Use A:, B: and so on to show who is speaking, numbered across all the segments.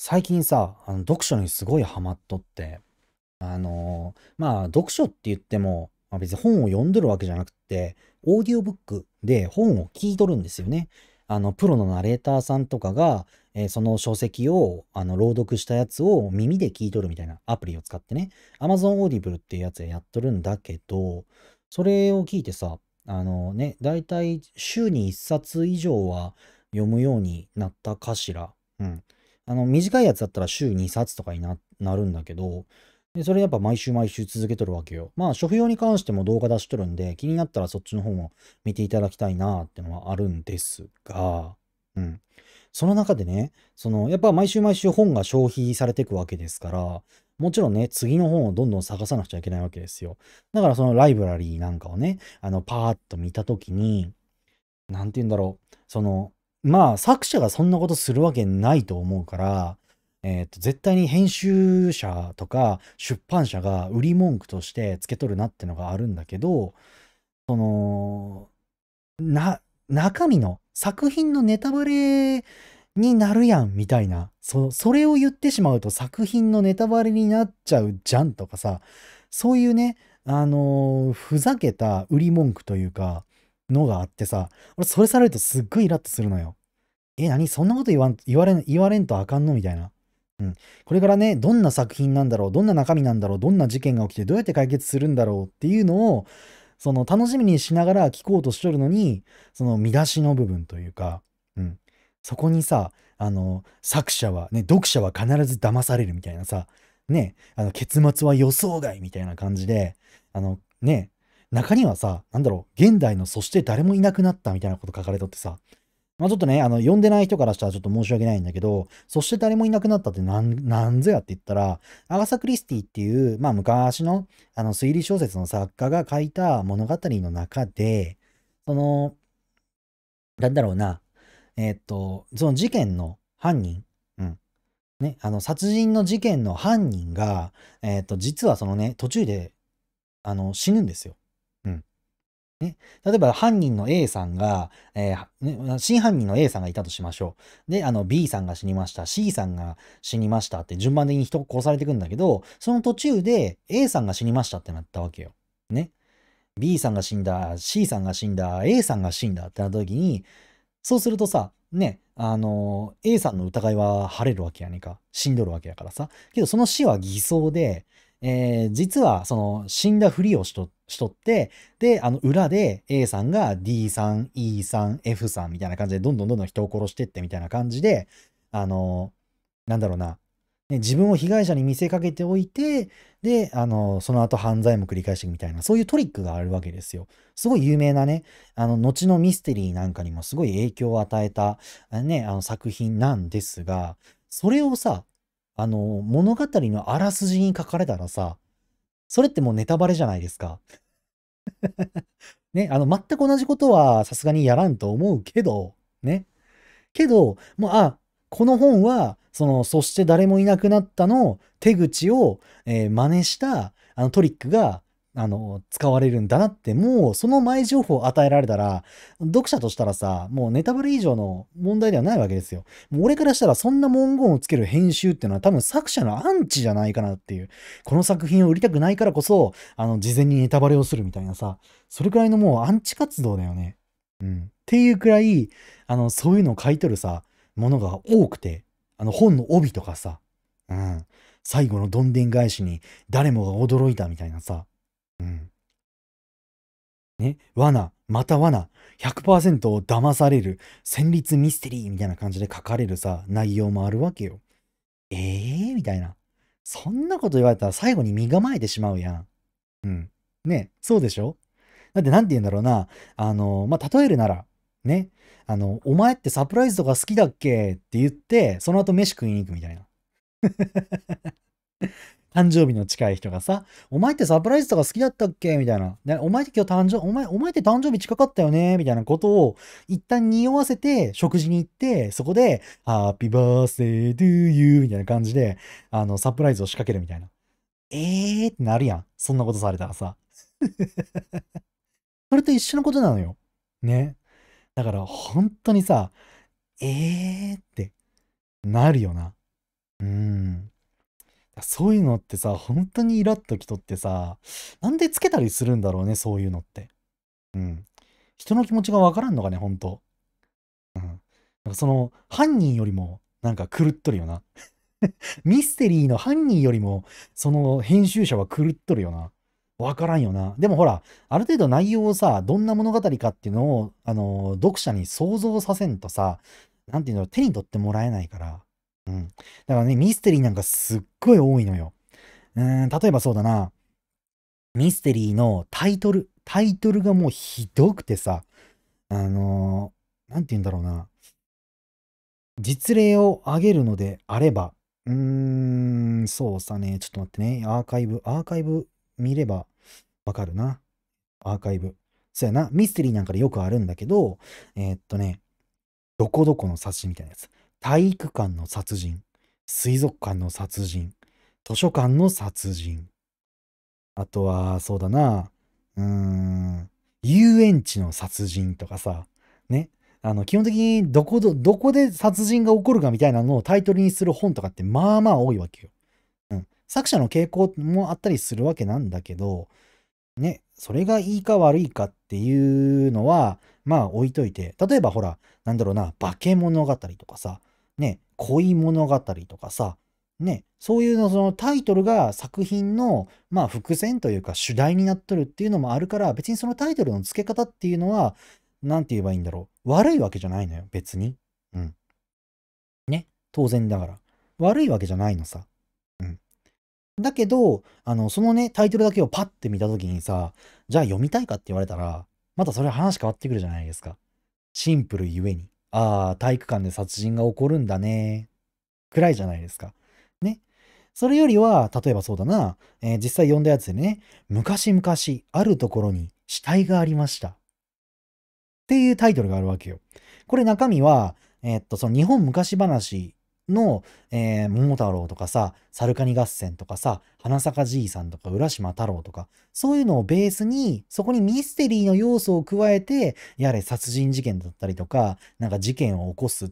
A: 最近さ、あの読書にすごいハマっとって、あのーまあ、読書って言っても、まあ別に本を読んでるわけじゃなくて、オーディオブックで本を聞いとるんですよね。あの、プロのナレーターさんとかが、えーその書籍を、あの、朗読したやつを耳で聞いとるみたいなアプリを使ってね、Amazon ディブルっていうやつでやっとるんだけど、それを聞いてさ、あのね、だいたい週に1冊以上は読むようになったかしら。うん。あの、短いやつだったら週2冊とかになるんだけど、でそれやっぱ毎週毎週続けとるわけよ。まあ、書評に関しても動画出しとるんで、気になったらそっちの方も見ていただきたいなってのはあるんですが、うん。その中でね、その、やっぱ毎週毎週本が消費されていくわけですから、もちろんね、次の本をどんどん探さなくちゃいけないわけですよ。だからそのライブラリーなんかをね、あの、パーッと見たときに、なんて言うんだろう、その、まあ作者がそんなことするわけないと思うから、えっ、ー、と、絶対に編集者とか出版社が売り文句として付け取るなってのがあるんだけど、その、な、中身の作品のネタバレになるやんみたいな、そそれを言ってしまうと作品のネタバレになっちゃうじゃんとかさ、そういうね、あのー、ふざけた売り文句というか、のがあってさ、俺それされるとすっごいイラッとするのよ。え、何そんなこと言わん、言われん、言われんとあかんのみたいな。うん。これからね、どんな作品なんだろう、どんな中身なんだろう、どんな事件が起きてどうやって解決するんだろうっていうのを、その楽しみにしながら聞こうとしとるのに、その見出しの部分というか、うん。そこにさ、あの、作者は、ね、読者は必ず騙されるみたいなさ、ね、あの、結末は予想外みたいな感じで、あの、ね、中にはさ、なんだろう、現代のそして誰もいなくなったみたいなこと書かれとってさ、まあちょっとね、あの、読んでない人からしたらちょっと申し訳ないんだけど、そして誰もいなくなったってなん、なんぞやって言ったら、アガサ・クリスティっていう、まあ昔の、あの、推理小説の作家が書いた物語の中で、その、なんだろうな、えー、っと、その事件の犯人、うん。ね、あの、殺人の事件の犯人が、えー、っと、実はそのね、途中で、あの、死ぬんですよ。ね、例えば犯人の A さんが、えーね、真犯人の A さんがいたとしましょう。で、あの B さんが死にました、C さんが死にましたって順番的に人殺されていくんだけど、その途中で A さんが死にましたってなったわけよ。ね。B さんが死んだ、C さんが死んだ、A さんが死んだってなった時に、そうするとさ、ね、あの、A さんの疑いは晴れるわけやねんか。死んどるわけやからさ。けどその死は偽装で、えー、実はその死んだふりをしとって、しとって、で、あの裏で A さんが D さん、E さん、F さんみたいな感じで、どんどんどんどん人を殺してってみたいな感じで、あの、なんだろうな、ね、自分を被害者に見せかけておいて、で、あの、その後犯罪も繰り返していくみたいな、そういうトリックがあるわけですよ。すごい有名なね、あの、後のミステリーなんかにもすごい影響を与えた、ね、あの作品なんですが、それをさ、あの、物語のあらすじに書かれたらさ、それってもうネタバレじゃないですか。ね、あの、全く同じことはさすがにやらんと思うけど、ね。けど、もう、あ、この本は、その、そして誰もいなくなったの手口を、えー、真似した、あのトリックが、あの、使われるんだなって、もうその前情報を与えられたら、読者としたらさ、もうネタバレ以上の問題ではないわけですよ。もう俺からしたらそんな文言をつける編集っていうのは多分作者のアンチじゃないかなっていう。この作品を売りたくないからこそ、あの、事前にネタバレをするみたいなさ、それくらいのもうアンチ活動だよね。うん。っていうくらい、あの、そういうのを買い取るさ、ものが多くて、あの、本の帯とかさ、うん。最後のどんでん返しに誰もが驚いたみたいなさ、ね、罠、また罠、100%騙される、戦慄ミステリーみたいな感じで書かれるさ、内容もあるわけよ。えーみたいな。そんなこと言われたら最後に身構えてしまうやん。うん。ね、そうでしょだって何て言うんだろうな。あの、まあ、例えるなら、ね、あの、お前ってサプライズとか好きだっけって言って、その後飯食いに行くみたいな。誕生日の近い人がさ、お前ってサプライズとか好きだったっけみたいな。ね、お前って今日誕生、お前、お前って誕生日近かったよねみたいなことを一旦匂わせて食事に行って、そこで、ハッピーバースデードゥーユーみたいな感じで、あの、サプライズを仕掛けるみたいな。えーってなるやん。そんなことされたらさ。それと一緒のことなのよ。ね。だから本当にさ、えーってなるよな。うん。そういうのってさ、本当にイラッときとってさ、なんでつけたりするんだろうね、そういうのって。うん。人の気持ちがわからんのかね、ほんと。うん。なんかその、犯人よりも、なんか狂っとるよな。ミステリーの犯人よりも、その編集者は狂っとるよな。わからんよな。でもほら、ある程度内容をさ、どんな物語かっていうのを、あの、読者に想像させんとさ、なんていうの、手に取ってもらえないから。うん。だからね、ミステリーなんかすっごい多いのよ。うん、例えばそうだな。ミステリーのタイトル、タイトルがもうひどくてさ、あのー、なんて言うんだろうな。実例を挙げるのであれば、うーん、そうさね、ちょっと待ってね。アーカイブ、アーカイブ見ればわかるな。アーカイブ。そうやな。ミステリーなんかでよくあるんだけど、えー、っとね、どこどこの殺人みたいなやつ。体育館の殺人、水族館の殺人、図書館の殺人。あとは、そうだな、うーん、遊園地の殺人とかさ、ね。あの、基本的にどこど、どこで殺人が起こるかみたいなのをタイトルにする本とかってまあまあ多いわけよ。うん。作者の傾向もあったりするわけなんだけど、ね、それがいいか悪いかっていうのは、まあ置いといて、例えばほら、なんだろうな、化け物語とかさ、ね、恋物語とかさ、ね、そういうのそのタイトルが作品の、まあ、伏線というか主題になっとるっていうのもあるから別にそのタイトルの付け方っていうのは何て言えばいいんだろう悪いわけじゃないのよ別に。うん。ね当然だから悪いわけじゃないのさ。うん。だけどあのそのねタイトルだけをパッて見た時にさじゃあ読みたいかって言われたらまたそれ話変わってくるじゃないですか。シンプルゆえに。ああ体育館で殺人が起こるんだね。くらいじゃないですか。ね。それよりは、例えばそうだな、えー、実際読んだやつでね、昔々、あるところに死体がありました。っていうタイトルがあるわけよ。これ中身は、えー、っと、その日本昔話の、えー、桃太郎とかさ、猿カニ合戦とかさ、花咲爺じいさんとか、浦島太郎とか、そういうのをベースに、そこにミステリーの要素を加えて、やれ殺人事件だったりとか、なんか事件を起こすっ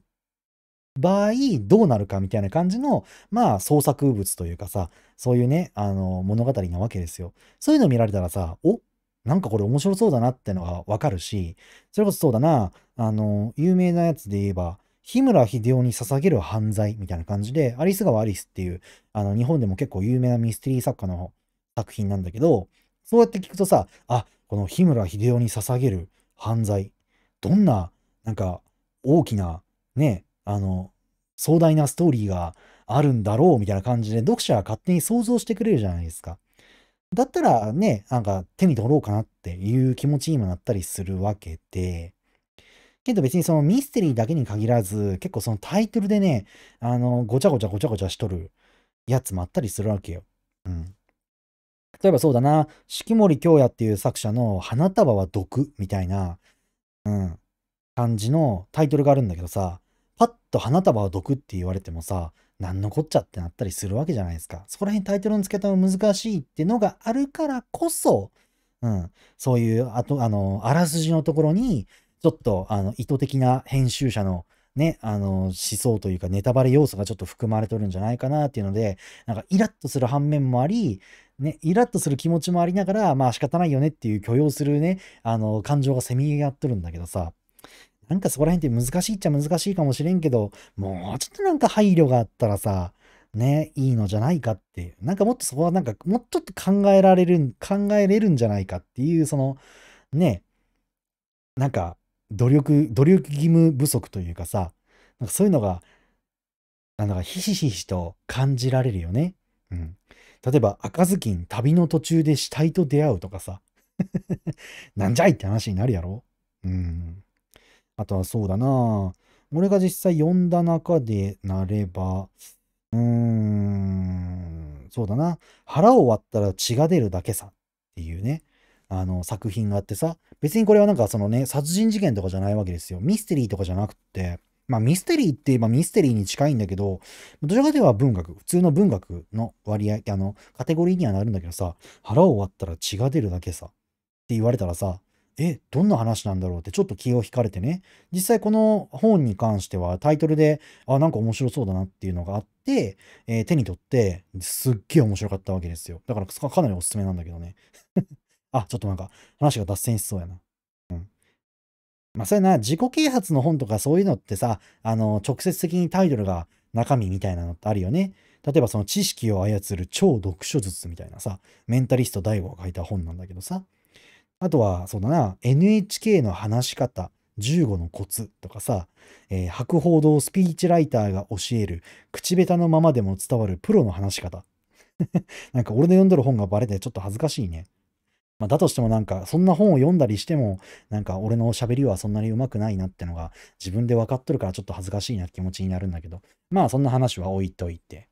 A: 場合、どうなるかみたいな感じの、まあ、創作物というかさ、そういうね、あの、物語なわけですよ。そういうの見られたらさ、おなんかこれ面白そうだなってのがわかるし、それこそそうだな、あの、有名なやつで言えば、日村秀夫に捧げる犯罪みたいな感じで、アリス川アリスっていう、あの、日本でも結構有名なミステリー作家の作品なんだけど、そうやって聞くとさ、あ、この日村秀夫に捧げる犯罪、どんな、なんか、大きな、ね、あの、壮大なストーリーがあるんだろうみたいな感じで、読者は勝手に想像してくれるじゃないですか。だったらね、なんか手に取ろうかなっていう気持ちにもなったりするわけで、けど別にそのミステリーだけに限らず、結構そのタイトルでね、あの、ごちゃごちゃごちゃごちゃしとるやつもあったりするわけよ。うん。例えばそうだな、四季森京也っていう作者の花束は毒みたいな、うん、感じのタイトルがあるんだけどさ、と花束を毒って言われてもさ、何のこっちゃってなったりするわけじゃないですか。そこら辺タイトルの付け方が難しいってのがあるからこそ、うん、そういう、あと、あの、あらすじのところに、ちょっと、あの、意図的な編集者のね、あの、思想というかネタバレ要素がちょっと含まれとるんじゃないかなっていうので、なんかイラッとする反面もあり、ね、イラッとする気持ちもありながら、まあ仕方ないよねっていう許容するね、あの、感情がせみ合っとるんだけどさ、なんかそこら辺って難しいっちゃ難しいかもしれんけど、もうちょっとなんか配慮があったらさ、ね、いいのじゃないかって、なんかもっとそこはなんかもうちょっと考えられる、考えれるんじゃないかっていう、その、ね、なんか努力、努力義務不足というかさ、なんかそういうのが、なんだかひしひしと感じられるよね。うん。例えば、赤ずきん旅の途中で死体と出会うとかさ、なんじゃいって話になるやろうん。あとはそうだな俺が実際読んだ中でなれば、うーん、そうだな。腹を割ったら血が出るだけさっていうね、あの作品があってさ、別にこれはなんかそのね、殺人事件とかじゃないわけですよ。ミステリーとかじゃなくって、まあミステリーって言えばミステリーに近いんだけど、どちらかでは文学、普通の文学の割合、あの、カテゴリーにはなるんだけどさ、腹を割ったら血が出るだけさって言われたらさ、え、どんな話なんだろうってちょっと気を引かれてね、実際この本に関してはタイトルで、あ、なんか面白そうだなっていうのがあって、えー、手に取って、すっげえ面白かったわけですよ。だからかなりおすすめなんだけどね。あ、ちょっとなんか話が脱線しそうやな。うん。まあ、そうれな、自己啓発の本とかそういうのってさ、あの、直接的にタイトルが中身みたいなのってあるよね。例えばその知識を操る超読書術みたいなさ、メンタリスト大悟が書いた本なんだけどさ、あとは、そうだな、NHK の話し方、15のコツとかさ、えー、博報堂スピーチライターが教える、口下手のままでも伝わるプロの話し方。なんか俺の読んどる本がバレてちょっと恥ずかしいね。まあ、だとしてもなんか、そんな本を読んだりしても、なんか俺の喋りはそんなにうまくないなってのが自分で分かっとるからちょっと恥ずかしいなって気持ちになるんだけど、まあそんな話は置いといて。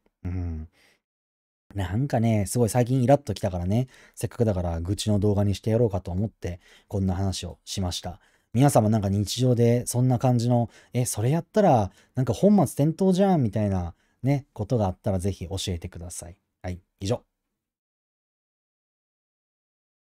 A: なんかね、すごい最近イラッときたからね、せっかくだから愚痴の動画にしてやろうかと思って、こんな話をしました。皆様なんか日常でそんな感じの、え、それやったらなんか本末転倒じゃんみたいなね、ことがあったらぜひ教えてください。はい、以上。